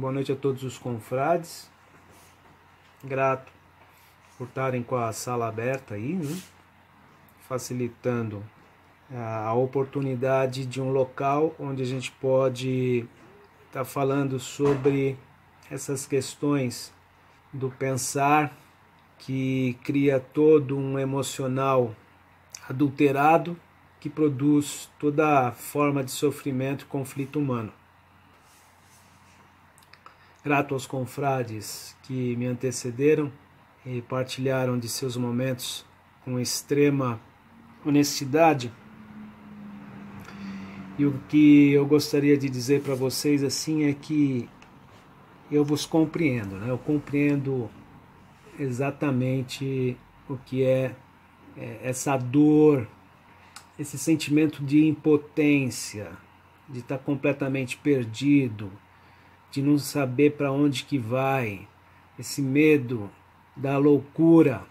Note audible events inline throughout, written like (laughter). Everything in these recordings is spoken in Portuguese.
Boa noite a todos os confrades. Grato por estarem com a sala aberta aí, né? facilitando a oportunidade de um local onde a gente pode estar tá falando sobre essas questões do pensar que cria todo um emocional adulterado que produz toda forma de sofrimento e conflito humano. Grato aos confrades que me antecederam e partilharam de seus momentos com extrema honestidade. E o que eu gostaria de dizer para vocês assim é que eu vos compreendo, né? Eu compreendo exatamente o que é, é essa dor, esse sentimento de impotência, de estar tá completamente perdido, de não saber para onde que vai, esse medo da loucura,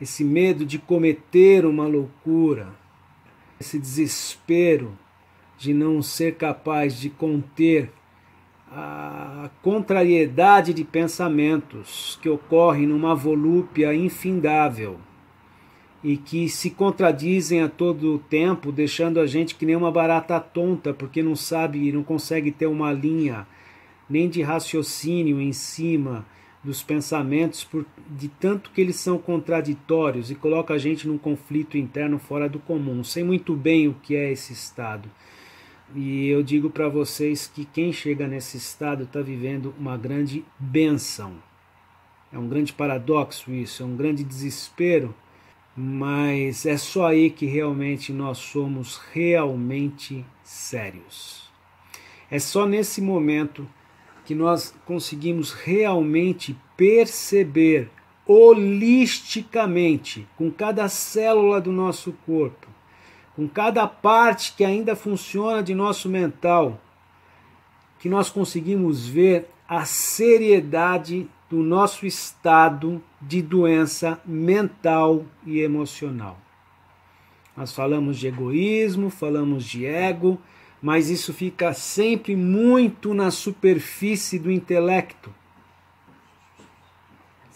esse medo de cometer uma loucura, esse desespero de não ser capaz de conter a contrariedade de pensamentos que ocorrem numa volúpia infindável e que se contradizem a todo o tempo, deixando a gente que nem uma barata tonta, porque não sabe, não consegue ter uma linha nem de raciocínio em cima dos pensamentos, por, de tanto que eles são contraditórios e coloca a gente num conflito interno fora do comum. Sei muito bem o que é esse estado. E eu digo para vocês que quem chega nesse estado está vivendo uma grande benção. É um grande paradoxo isso, é um grande desespero, mas é só aí que realmente nós somos realmente sérios. É só nesse momento que nós conseguimos realmente perceber holisticamente, com cada célula do nosso corpo, com cada parte que ainda funciona de nosso mental, que nós conseguimos ver a seriedade do nosso estado de doença mental e emocional. Nós falamos de egoísmo, falamos de ego, mas isso fica sempre muito na superfície do intelecto.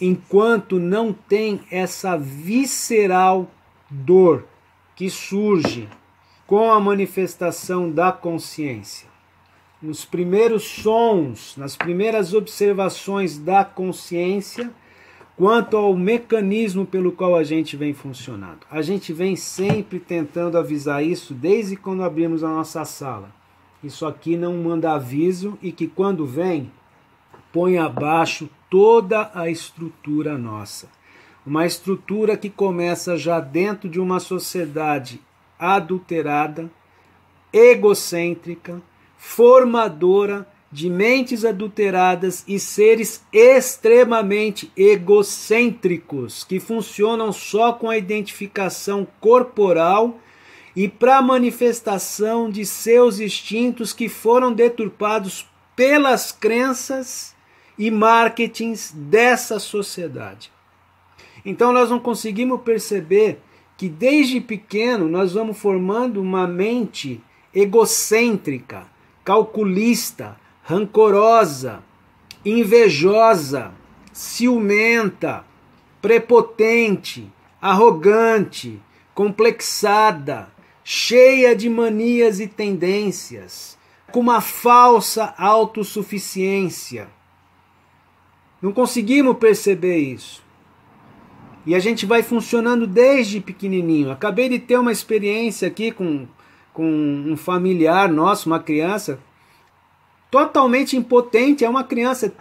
Enquanto não tem essa visceral dor que surge com a manifestação da consciência, nos primeiros sons, nas primeiras observações da consciência, quanto ao mecanismo pelo qual a gente vem funcionando. A gente vem sempre tentando avisar isso desde quando abrimos a nossa sala. Isso aqui não manda aviso e que quando vem, põe abaixo toda a estrutura nossa. Uma estrutura que começa já dentro de uma sociedade adulterada, egocêntrica, formadora de mentes adulteradas e seres extremamente egocêntricos que funcionam só com a identificação corporal e para manifestação de seus instintos que foram deturpados pelas crenças e marketings dessa sociedade. Então nós não conseguimos perceber que desde pequeno nós vamos formando uma mente egocêntrica, calculista, rancorosa, invejosa, ciumenta, prepotente, arrogante, complexada, cheia de manias e tendências, com uma falsa autossuficiência. Não conseguimos perceber isso. E a gente vai funcionando desde pequenininho. Acabei de ter uma experiência aqui com, com um familiar nosso, uma criança, totalmente impotente, é uma criança,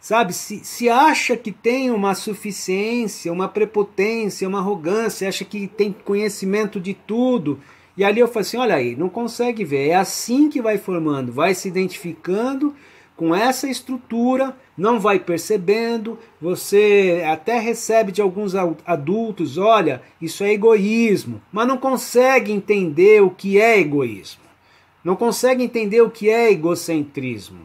sabe? Se, se acha que tem uma suficiência, uma prepotência, uma arrogância, acha que tem conhecimento de tudo. E ali eu falo assim: olha aí, não consegue ver. É assim que vai formando, vai se identificando com essa estrutura, não vai percebendo. Você até recebe de alguns adultos: olha, isso é egoísmo, mas não consegue entender o que é egoísmo não consegue entender o que é egocentrismo.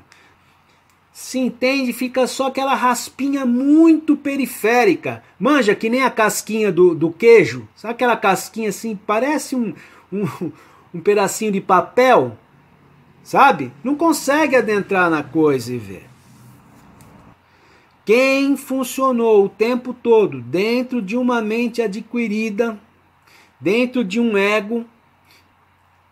Se entende, fica só aquela raspinha muito periférica. Manja, que nem a casquinha do, do queijo. Sabe aquela casquinha assim, parece um, um, (laughs) um pedacinho de papel? Sabe? Não consegue adentrar na coisa e ver. Quem funcionou o tempo todo dentro de uma mente adquirida, dentro de um ego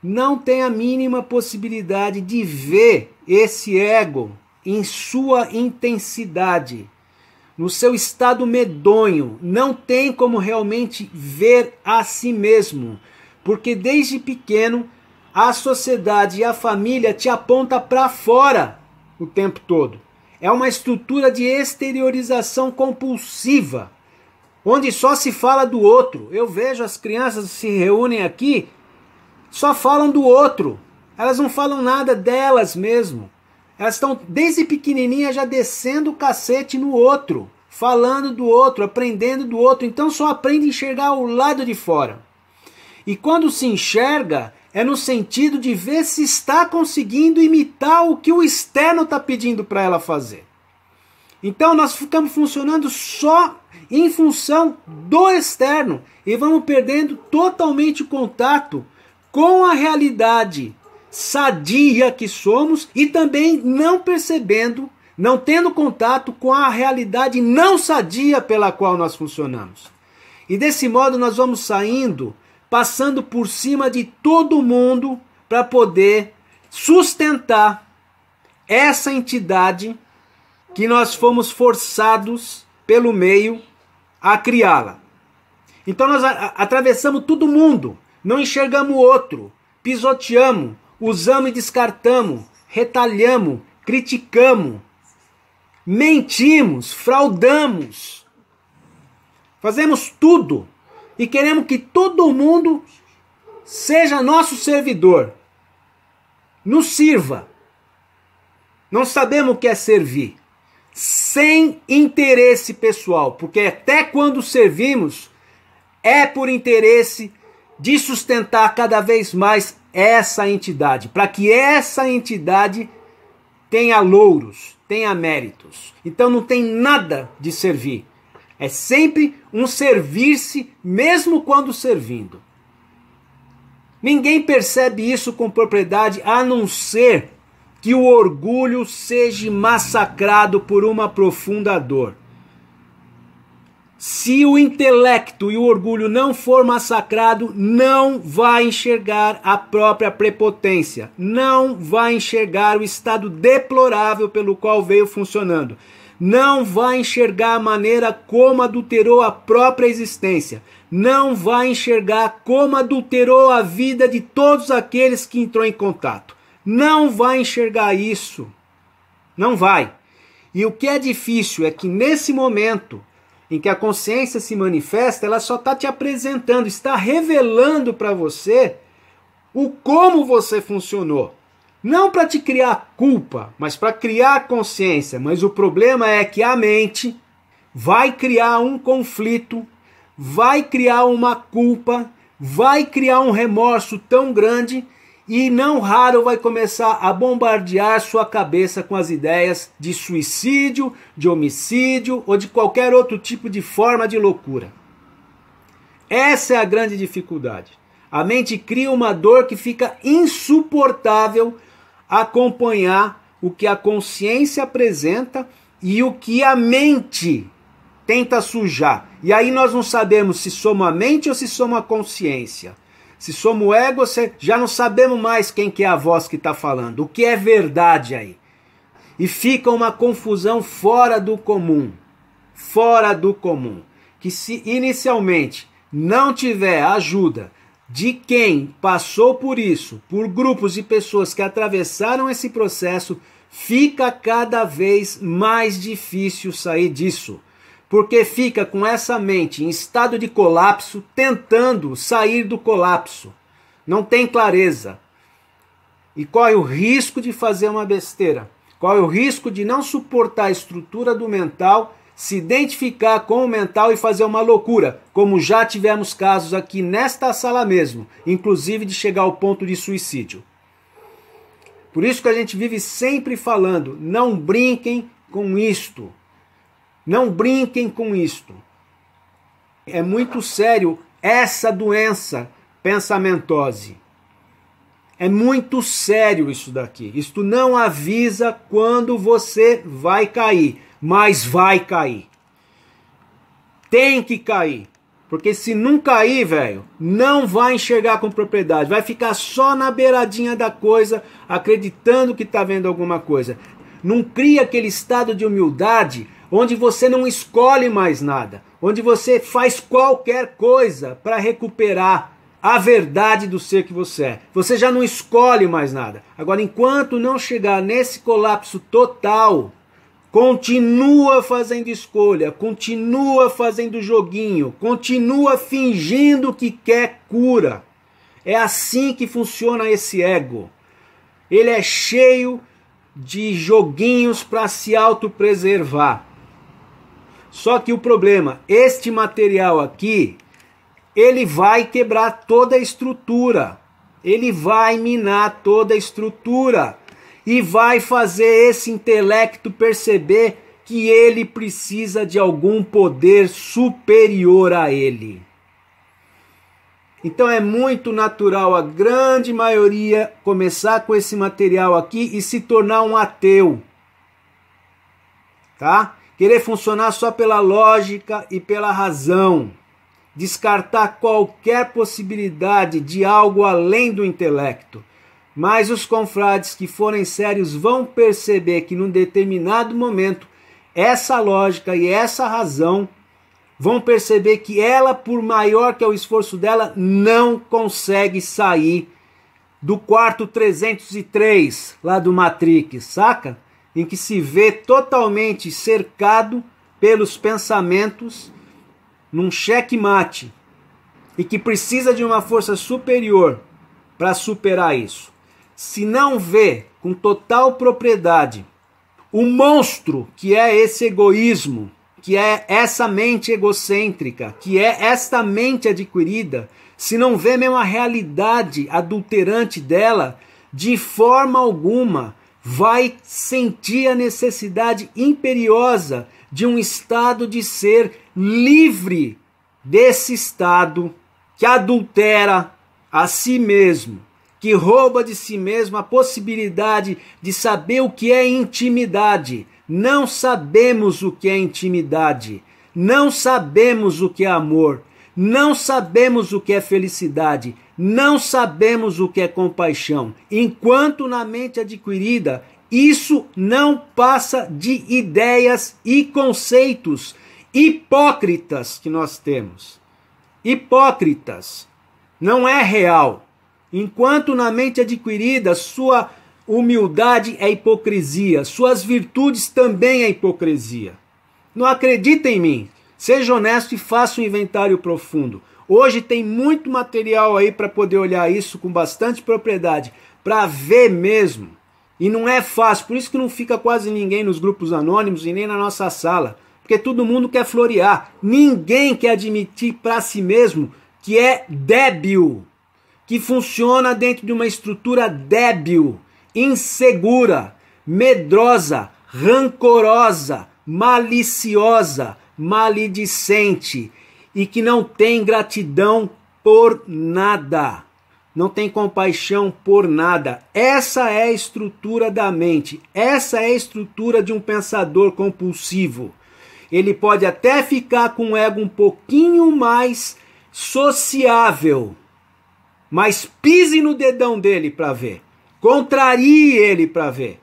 não tem a mínima possibilidade de ver esse ego em sua intensidade, no seu estado medonho, não tem como realmente ver a si mesmo, porque desde pequeno a sociedade e a família te aponta para fora o tempo todo. É uma estrutura de exteriorização compulsiva, onde só se fala do outro. Eu vejo as crianças se reúnem aqui só falam do outro. Elas não falam nada delas mesmo. Elas estão desde pequenininha já descendo o cacete no outro, falando do outro, aprendendo do outro. Então só aprende a enxergar o lado de fora. E quando se enxerga, é no sentido de ver se está conseguindo imitar o que o externo está pedindo para ela fazer. Então nós ficamos funcionando só em função do externo e vamos perdendo totalmente o contato com a realidade sadia que somos e também não percebendo, não tendo contato com a realidade não sadia pela qual nós funcionamos. E desse modo nós vamos saindo, passando por cima de todo mundo para poder sustentar essa entidade que nós fomos forçados pelo meio a criá-la. Então nós atravessamos todo mundo não enxergamos o outro, pisoteamos, usamos e descartamos, retalhamos, criticamos, mentimos, fraudamos. Fazemos tudo e queremos que todo mundo seja nosso servidor, nos sirva. Não sabemos o que é servir. Sem interesse pessoal, porque até quando servimos é por interesse de sustentar cada vez mais essa entidade, para que essa entidade tenha louros, tenha méritos. Então não tem nada de servir. É sempre um servir-se, mesmo quando servindo. Ninguém percebe isso com propriedade a não ser que o orgulho seja massacrado por uma profunda dor. Se o intelecto e o orgulho não for massacrado, não vai enxergar a própria prepotência, não vai enxergar o estado deplorável pelo qual veio funcionando, não vai enxergar a maneira como adulterou a própria existência, não vai enxergar como adulterou a vida de todos aqueles que entrou em contato. Não vai enxergar isso. Não vai. E o que é difícil é que nesse momento em que a consciência se manifesta, ela só está te apresentando, está revelando para você o como você funcionou. Não para te criar culpa, mas para criar consciência. Mas o problema é que a mente vai criar um conflito, vai criar uma culpa, vai criar um remorso tão grande e não raro vai começar a bombardear sua cabeça com as ideias de suicídio, de homicídio ou de qualquer outro tipo de forma de loucura. Essa é a grande dificuldade. A mente cria uma dor que fica insuportável acompanhar o que a consciência apresenta e o que a mente tenta sujar. E aí nós não sabemos se somos a mente ou se somos a consciência. Se somos ego, já não sabemos mais quem que é a voz que está falando, o que é verdade aí. E fica uma confusão fora do comum. Fora do comum. Que se inicialmente não tiver ajuda de quem passou por isso, por grupos de pessoas que atravessaram esse processo, fica cada vez mais difícil sair disso porque fica com essa mente em estado de colapso, tentando sair do colapso. Não tem clareza. E corre o risco de fazer uma besteira. Corre o risco de não suportar a estrutura do mental, se identificar com o mental e fazer uma loucura, como já tivemos casos aqui nesta sala mesmo, inclusive de chegar ao ponto de suicídio. Por isso que a gente vive sempre falando: não brinquem com isto. Não brinquem com isto. É muito sério essa doença pensamentose. É muito sério isso daqui. Isto não avisa quando você vai cair, mas vai cair. Tem que cair. Porque se não cair, velho, não vai enxergar com propriedade. Vai ficar só na beiradinha da coisa, acreditando que está vendo alguma coisa. Não cria aquele estado de humildade onde você não escolhe mais nada, onde você faz qualquer coisa para recuperar a verdade do ser que você é. Você já não escolhe mais nada. Agora, enquanto não chegar nesse colapso total, continua fazendo escolha, continua fazendo joguinho, continua fingindo que quer cura. É assim que funciona esse ego. Ele é cheio de joguinhos para se autopreservar. Só que o problema, este material aqui, ele vai quebrar toda a estrutura. Ele vai minar toda a estrutura e vai fazer esse intelecto perceber que ele precisa de algum poder superior a ele. Então é muito natural a grande maioria começar com esse material aqui e se tornar um ateu. Tá? Querer funcionar só pela lógica e pela razão. Descartar qualquer possibilidade de algo além do intelecto. Mas os confrades que forem sérios vão perceber que num determinado momento essa lógica e essa razão vão perceber que ela, por maior que é o esforço dela, não consegue sair do quarto 303 lá do Matrix, saca? em que se vê totalmente cercado pelos pensamentos num checkmate e que precisa de uma força superior para superar isso. Se não vê com total propriedade o monstro que é esse egoísmo, que é essa mente egocêntrica, que é esta mente adquirida, se não vê mesmo a realidade adulterante dela, de forma alguma vai sentir a necessidade imperiosa de um estado de ser livre desse estado que adultera a si mesmo, que rouba de si mesmo a possibilidade de saber o que é intimidade. Não sabemos o que é intimidade, não sabemos o que é amor, não sabemos o que é felicidade não sabemos o que é compaixão, enquanto na mente adquirida, isso não passa de ideias e conceitos hipócritas que nós temos. Hipócritas. Não é real. Enquanto na mente adquirida, sua humildade é hipocrisia, suas virtudes também é hipocrisia. Não acredita em mim. Seja honesto e faça um inventário profundo. Hoje tem muito material aí para poder olhar isso com bastante propriedade, para ver mesmo. E não é fácil, por isso que não fica quase ninguém nos grupos anônimos e nem na nossa sala, porque todo mundo quer florear. Ninguém quer admitir para si mesmo que é débil, que funciona dentro de uma estrutura débil, insegura, medrosa, rancorosa, maliciosa, maledicente e que não tem gratidão por nada, não tem compaixão por nada. Essa é a estrutura da mente, essa é a estrutura de um pensador compulsivo. Ele pode até ficar com o ego um pouquinho mais sociável, mas pise no dedão dele para ver. Contrarie ele para ver.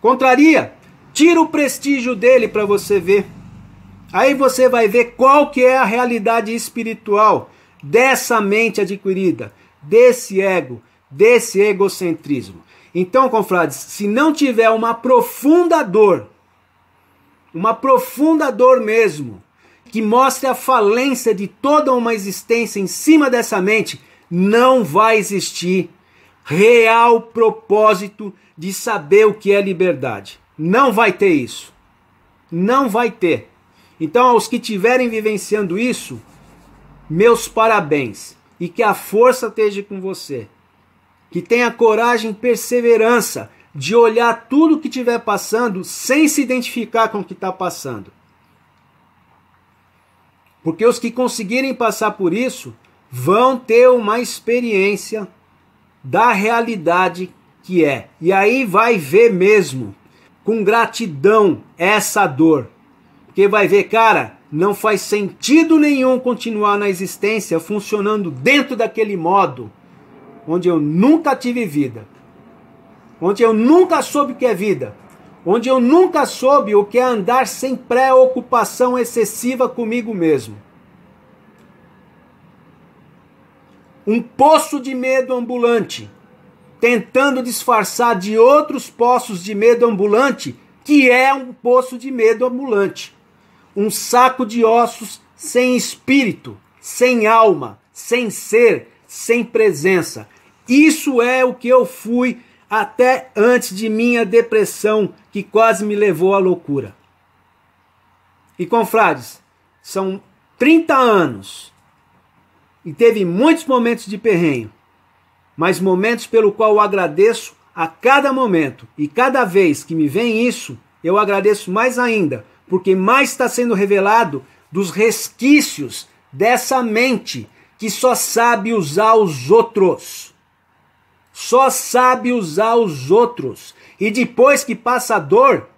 Contraria. Tira o prestígio dele para você ver. Aí você vai ver qual que é a realidade espiritual dessa mente adquirida, desse ego, desse egocentrismo. Então, confrades, se não tiver uma profunda dor, uma profunda dor mesmo, que mostre a falência de toda uma existência em cima dessa mente, não vai existir real propósito de saber o que é liberdade. Não vai ter isso. Não vai ter. Então, aos que estiverem vivenciando isso, meus parabéns e que a força esteja com você. Que tenha coragem e perseverança de olhar tudo que estiver passando sem se identificar com o que está passando. Porque os que conseguirem passar por isso vão ter uma experiência da realidade que é. E aí vai ver mesmo, com gratidão, essa dor que vai ver, cara, não faz sentido nenhum continuar na existência funcionando dentro daquele modo onde eu nunca tive vida, onde eu nunca soube o que é vida, onde eu nunca soube o que é andar sem preocupação excessiva comigo mesmo. Um poço de medo ambulante, tentando disfarçar de outros poços de medo ambulante, que é um poço de medo ambulante um saco de ossos sem espírito, sem alma, sem ser, sem presença. Isso é o que eu fui até antes de minha depressão, que quase me levou à loucura. E confrades, são 30 anos e teve muitos momentos de perrengue, mas momentos pelo qual eu agradeço a cada momento e cada vez que me vem isso, eu agradeço mais ainda, porque mais está sendo revelado dos resquícios dessa mente que só sabe usar os outros. Só sabe usar os outros. E depois que passa a dor,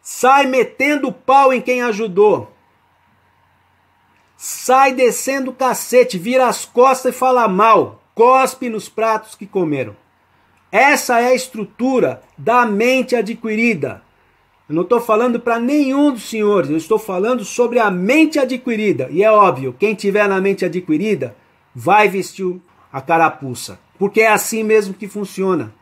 sai metendo o pau em quem ajudou. Sai descendo o cacete, vira as costas e fala mal, cospe nos pratos que comeram. Essa é a estrutura da mente adquirida eu não estou falando para nenhum dos senhores, eu estou falando sobre a mente adquirida. E é óbvio, quem tiver na mente adquirida vai vestir a carapuça, porque é assim mesmo que funciona.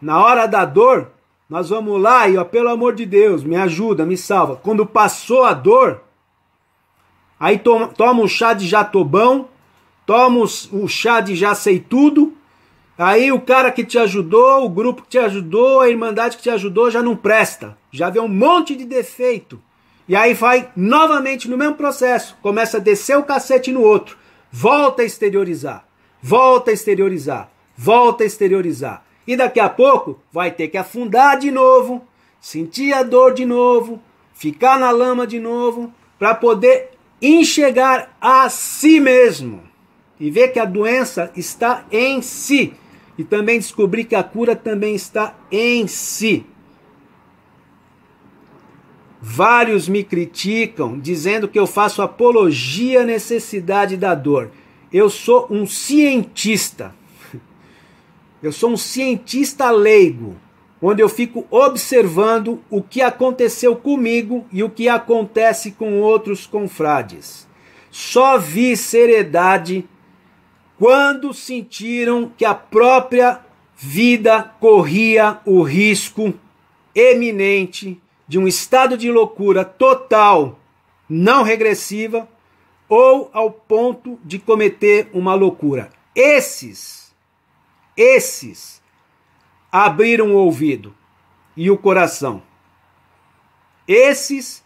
Na hora da dor, nós vamos lá e, ó, pelo amor de Deus, me ajuda, me salva. Quando passou a dor, aí toma, toma um chá de jatobão, toma o chá de já sei tudo Aí o cara que te ajudou, o grupo que te ajudou, a irmandade que te ajudou já não presta. Já vê um monte de defeito. E aí vai novamente no mesmo processo. Começa a descer o cacete no outro. Volta a exteriorizar. Volta a exteriorizar. Volta a exteriorizar. E daqui a pouco vai ter que afundar de novo, sentir a dor de novo, ficar na lama de novo, para poder enxergar a si mesmo e ver que a doença está em si e também descobri que a cura também está em si. Vários me criticam dizendo que eu faço apologia à necessidade da dor. Eu sou um cientista. (laughs) Eu sou um cientista leigo, onde eu fico observando o que aconteceu comigo e o que acontece com outros confrades. Só vi seriedade quando sentiram que a própria vida corria o risco eminente de um estado de loucura total, não regressiva, ou ao ponto de cometer uma loucura. Esses, esses, abriram o ouvido e o coração. Esses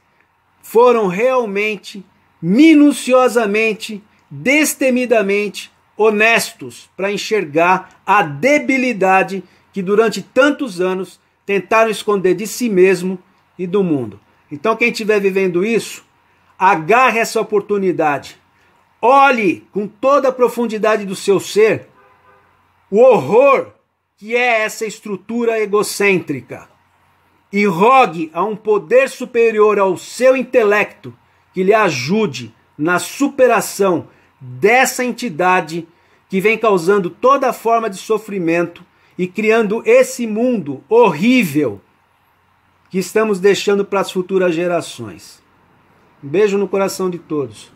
foram realmente, minuciosamente, destemidamente honestos para enxergar a debilidade que durante tantos anos tentaram esconder de si mesmo e do mundo. Então, quem estiver vivendo isso, agarre essa oportunidade. Olhe com toda a profundidade do seu ser o horror que é essa estrutura egocêntrica e rogue a um poder superior ao seu intelecto que lhe ajude na superação dessa entidade que vem causando toda forma de sofrimento e criando esse mundo horrível que estamos deixando para as futuras gerações. Um beijo no coração de todos.